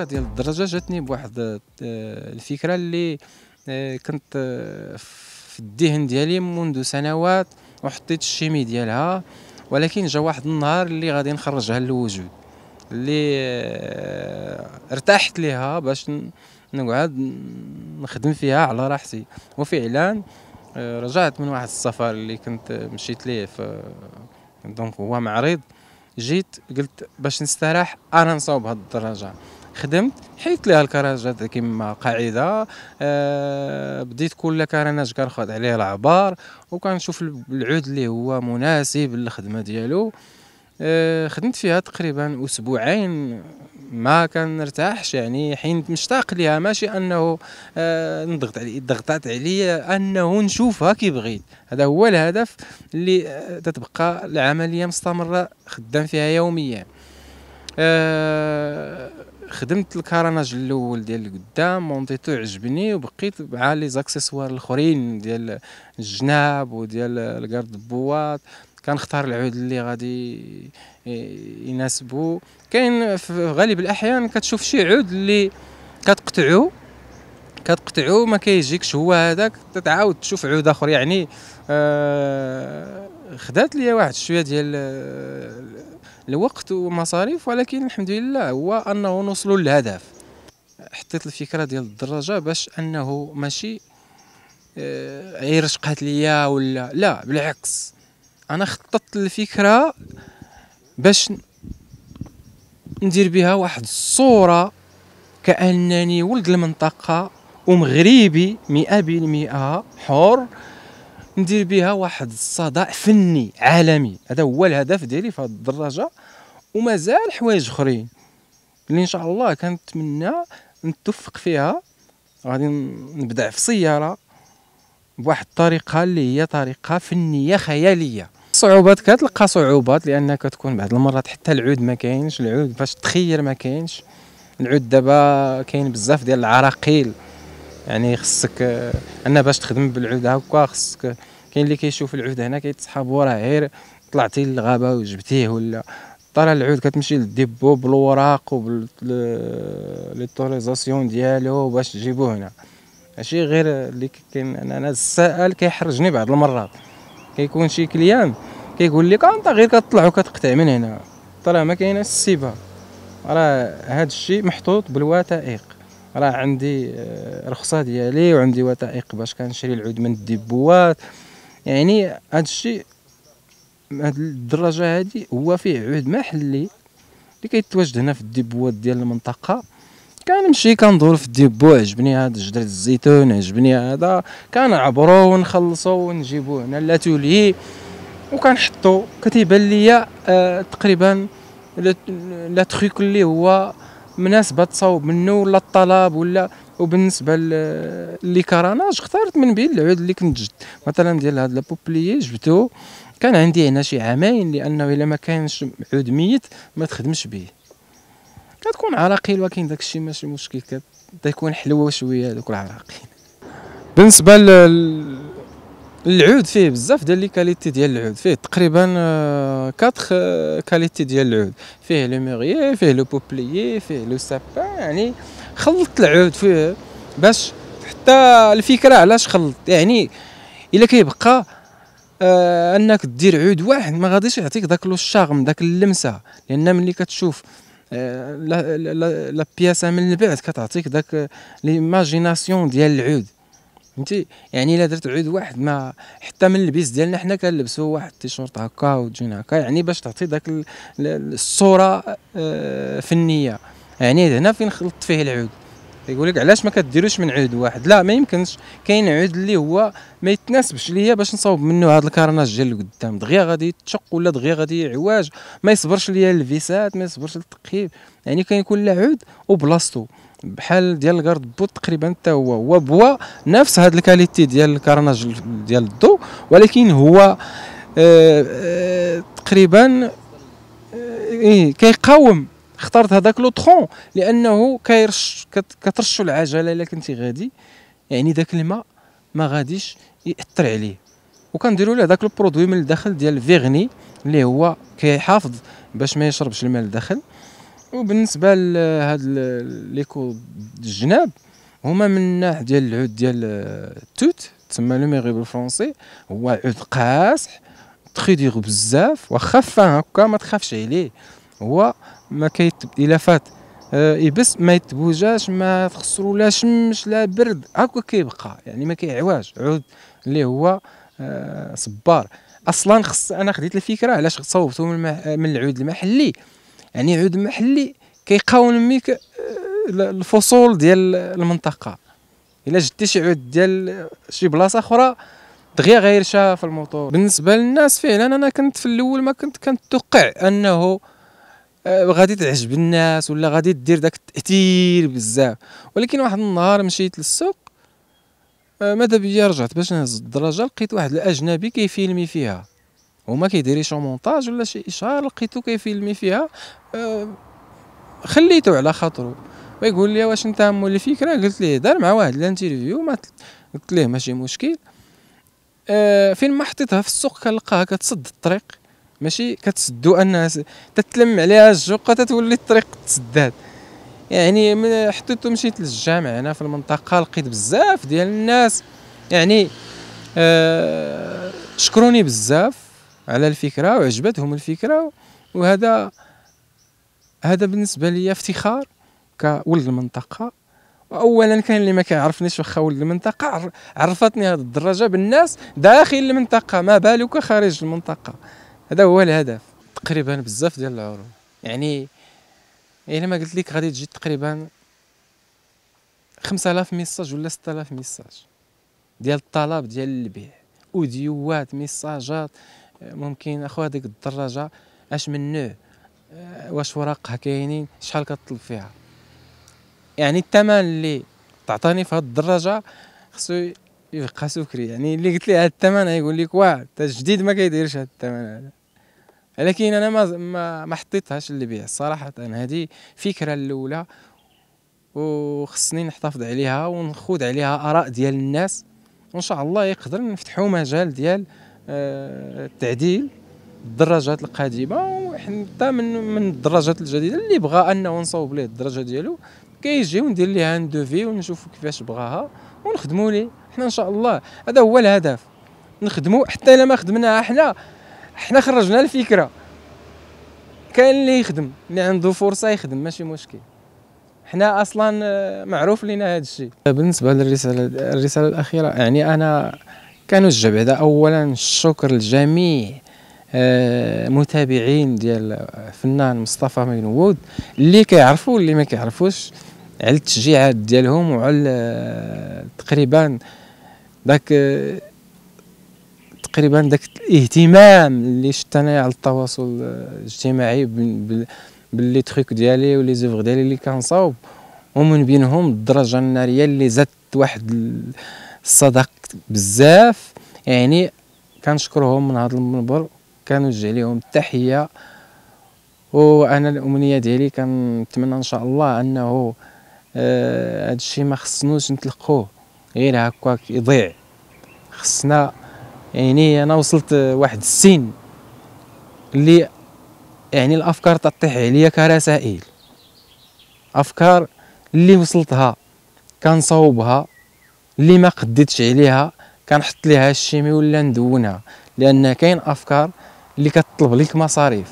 الفكره ديال الدرجه جاتني بواحد آه، الفكره اللي آه، كنت آه، في الذهن ديالي منذ سنوات وحطيت الشيمي ديالها ولكن جا واحد النهار اللي غادي نخرجها للوجود اللي ارتحت ليها باش نقعد نخدم فيها على راحتي وفعلا رجعت من واحد السفر اللي كنت مشيت ليه في دونك هو معرض جيت قلت باش نستراح انا نصاوب هاد الدراجه خدمت حيت ليها الكراجات كما قاعده أه بديت كل كرناج كنخوض عليه العبار وكنشوف العود اللي هو مناسب للخدمه ديالو أه خدمت فيها تقريبا اسبوعين ما كنرتاحش يعني حين مشتاق ليها ماشي انه آه نضغط علي ضغطات عليا انه نشوفها كي بغيت هذا هو الهدف اللي آه، تتبقى العمليه مستمره خدام فيها يوميا آه خدمت الكاراناج الاول ديال القدام مونطيتو عجبني وبقيت مع لي زاكسيسوار الاخرين ديال الجناب وديال الكارد بواط كنختار العود اللي غادي يناسبو كاين في غالب الاحيان كتشوف شي عود اللي كتقطعو كتقطعو ما كيجيكش هو هذاك تتعاود تشوف عود اخر يعني آه خدات ليا واحد شويه ديال آه، الوقت ومصاريف ولكن الحمد لله هو انه نوصلوا للهدف حطيت الفكره ديال الدراجه باش انه ماشي آه، غير شقات ليا ولا لا بالعكس انا خططت الفكره باش ندير بها واحد الصوره كانني ولد المنطقه ومغربي مئة بالمئة حر ندير بها واحد الصدى فني عالمي هذا هو الهدف ديالي في هذه الدراجه ومازال حوايج اخرين اللي ان شاء الله كنتمنى نتوفق فيها غادي نبدع في سياره بواحد الطريقه اللي هي طريقه فنيه خياليه صعوبات كتلقى صعوبات لانك تكون بعض المرات حتى العود ما كاينش العود باش تخير ما كاينش العود دابا كاين بزاف ديال العراقيل يعني خصك آه، انا باش تخدم بالعود هكا خصك كاين اللي كيشوف العود هنا كيتسحب وراه غير طلعتي للغابه وجبتيه ولا طال العود كتمشي للديبو بالوراق وبالليتوريزاسيون ديالو باش تجيبو هنا ماشي غير اللي كاين انا السائل كيحرجني بعض المرات كيكون شي كليان كيقول لك انت غير كتطلع وكتقطع من هنا طال ما كاينه السيبه راه هذا الشيء محطوط بالوثائق راه عندي آه، رخصه ديالي وعندي وثائق باش كنشري العود من الدبوات يعني هذا الشيء هاد الدراجه هادي هو فيه عود محلي اللي كيتواجد هنا في الدبوات ديال المنطقه كنمشي كندور في الديبو عجبني هاد جدر الزيتون عجبني هذا كنعبرو ونخلصو ونجيبو هنا لاتولي وكنحطو كتيبان ليا آه تقريبا لا تخيك اللي هو مناسبه تصاوب منه ولا الطلب ولا وبالنسبه كراناج اختارت من بين العود اللي كنت جد مثلا ديال هاد لابوبليي جبتو كان عندي هنا شي عامين لانه الا ما كانش عود ميت ما تخدمش به كتكون عراقيل ولكن داكشي ماشي مشكل كتكون حلوه شويه دوك العراقيل بالنسبه لل العود فيه بزاف ديال لي كاليتي ديال العود فيه تقريبا 4 آه، آه، كاليتي ديال العود فيه لو ميغيي فيه لو بوبليي فيه لو سابان يعني خلط العود فيه باش حتى الفكره علاش خلط يعني الا كيبقى آه انك دير عود واحد ما غاديش يعطيك داك لو شاغم داك اللمسه لان ملي كتشوف آه لا بياسه من بعد كتعطيك داك ليماجيناسيون آه، ديال العود فهمتي يعني الا درت عود واحد ما حتى من اللبس ديالنا حنا كنلبسوا واحد التيشورت هكا وتجينا هكا يعني باش تعطي داك الصوره آه، فنيه يعني هنا فين خلطت فيه العود يقول لك علاش ما كديروش من عود واحد لا ما يمكنش كاين عود اللي هو ما يتناسبش ليا باش نصاوب منه هذا الكرناج ديال القدام دغيا غادي يتشق ولا دغيا غادي يعواج ما يصبرش ليا الفيسات ما يصبرش للتقييم يعني كاين لا عود وبلاصتو بحال ديال الكارد بو تقريبا حتى هو هو بوا نفس هاد الكاليتي ديال الكارناج ديال الضو ولكن هو آه آه تقريبا آه، ايه كيقاوم اخترت هذاك لو طخون لانه كيرش كترشو العجله الا كنتي غادي يعني داك الماء ما غاديش ياثر عليه وكنديروا له داك البرودوي من الداخل ديال فيغني اللي هو كيحافظ باش ما يشربش الماء لداخل وبالنسبه لهاد ليكو الجناب هما من الناح ديال العود ديال التوت آه، تسمى لو ميغي بالفرونسي هو عود قاصح دير بزاف واخا فاه هكا ما تخافش عليه هو ما كيت الا فات آه، يبس ما يتبوجاش ما تخسرو لا شمش لا برد هكا كيبقى يعني ما كيعواش عود اللي هو آه، صبار اصلا خص انا خديت الفكره علاش صوبتو من العود المحلي يعني عود محلي كيقاوم ميك آه، الفصول ديال المنطقه الا جدي شي عود ديال شي بلاصه اخرى دغيا غير في الموطور بالنسبه للناس فعلا انا كنت في الاول ما كنت كنتوقع انه آه، غادي تعجب الناس ولا غادي دير داك التاثير بزاف ولكن واحد النهار مشيت للسوق آه، ماذا بيا رجعت باش نهز الدراجه لقيت واحد الاجنبي كيفيلمي فيها وما شو مونتاج ولا شي اشهار لقيتو كيفيلمي فيها أه، خليتو على خاطرو ويقول لي واش انت مول الفكره قلت ليه دار مع واحد الانترفيو ما قلت ليه ماشي مشكل أه فين ما حطيتها في السوق كنلقاها كتسد الطريق ماشي كتسدو انها تتلم عليها الجوقه تتولي الطريق تسداد يعني حطيتو مشيت للجامع هنا في المنطقه لقيت بزاف ديال الناس يعني أه شكروني بزاف على الفكره وعجبتهم الفكره وهذا هذا بالنسبه لي افتخار كولد المنطقه اولا كان اللي ما كيعرفنيش واخا ولد المنطقه عرفتني هذه الدرجه بالناس داخل المنطقه ما بالك خارج المنطقه هذا هو الهدف تقريبا بزاف ديال العروض يعني الا يعني ما قلت لك غادي تجي تقريبا 5000 ميساج ولا 6000 ميساج ديال الطلب ديال البيع اوديوات ميساجات ممكن اخو هذيك الدراجه اش من نوع آه، واش وراقها كاينين شحال كطلب فيها يعني الثمن اللي تعطاني في هاد الدراجه خصو يبقى سكري يعني اللي قلت ليه هاد الثمن يقول لك واه انت جديد ما كيديرش هاد الثمن هذا لكن انا ما ما, ما حطيتهاش للبيع صراحه هذه فكره الاولى وخصني نحتفظ عليها ونخوض عليها اراء ديال الناس وان شاء الله يقدر نفتحوا مجال ديال تعديل الدراجات القديمه وحتى من من الدراجات الجديده اللي بغى انه نصوب ليه الدراجه ديالو كيجي وندير ليه ان دوفي ونشوف كيفاش بغاها ونخدموا ليه حنا ان شاء الله هذا هو الهدف نخدموا حتى الا ما خدمناها حنا حنا خرجنا الفكره كاين اللي يخدم اللي عنده فرصه يخدم ماشي مشكل حنا اصلا آه، معروف لنا هذا الشيء بالنسبه للرساله الرساله الاخيره يعني انا كانوا الجبع هذا اولا الشكر لجميع آه، متابعين ديال الفنان مصطفى مينوود اللي كيعرفوا واللي ما كيعرفوش على التشجيعات ديالهم وعلى آه، تقريبا داك آه، تقريبا داك الاهتمام اللي شفت انا على التواصل الاجتماعي باللي تخيك ديالي ولي زوفغ ديالي اللي كنصاوب ومن بينهم الدرجه الناريه اللي زادت واحد صدقت بزاف يعني كنشكرهم من هذا المنبر كنوجه لهم التحيه وانا الامنيه ديالي كنتمنى ان شاء الله انه هذا آه، الشيء ما خصناش نتلقوه غير هكاك يضيع خصنا يعني انا وصلت واحد السن اللي يعني الافكار تطيح عليا كرسائل افكار اللي وصلتها كنصاوبها اللي ما قديتش عليها كنحط ليها الشيمي ولا ندونها لان كاين افكار اللي كتطلب لك مصاريف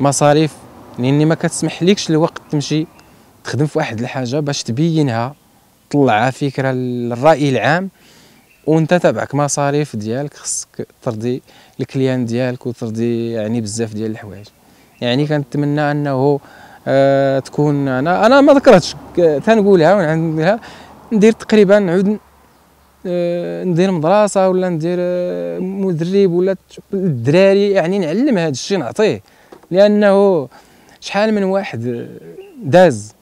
مصاريف لاني ما كتسمح لكش الوقت تمشي تخدم في واحد الحاجه باش تبينها تطلعها فكره للراي العام وانت تبعك مصاريف ديالك خصك ترضي الكليان ديالك وترضي يعني بزاف ديال الحوايج يعني كنتمنى انه آه تكون انا انا ما ذكرتش آه، تنقولها ونعندها ندير تقريبا نعود آه، ندير مدرسه ولا ندير آه، مدرب ولا الدراري يعني نعلم هذا الشيء نعطيه لانه شحال من واحد آه، داز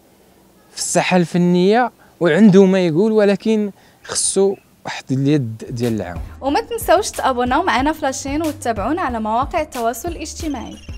في الساحه الفنيه وعنده ما يقول ولكن خصو واحد اليد ديال العون وما تنساوش تابوناو معنا فلاشين وتتابعونا على مواقع التواصل الاجتماعي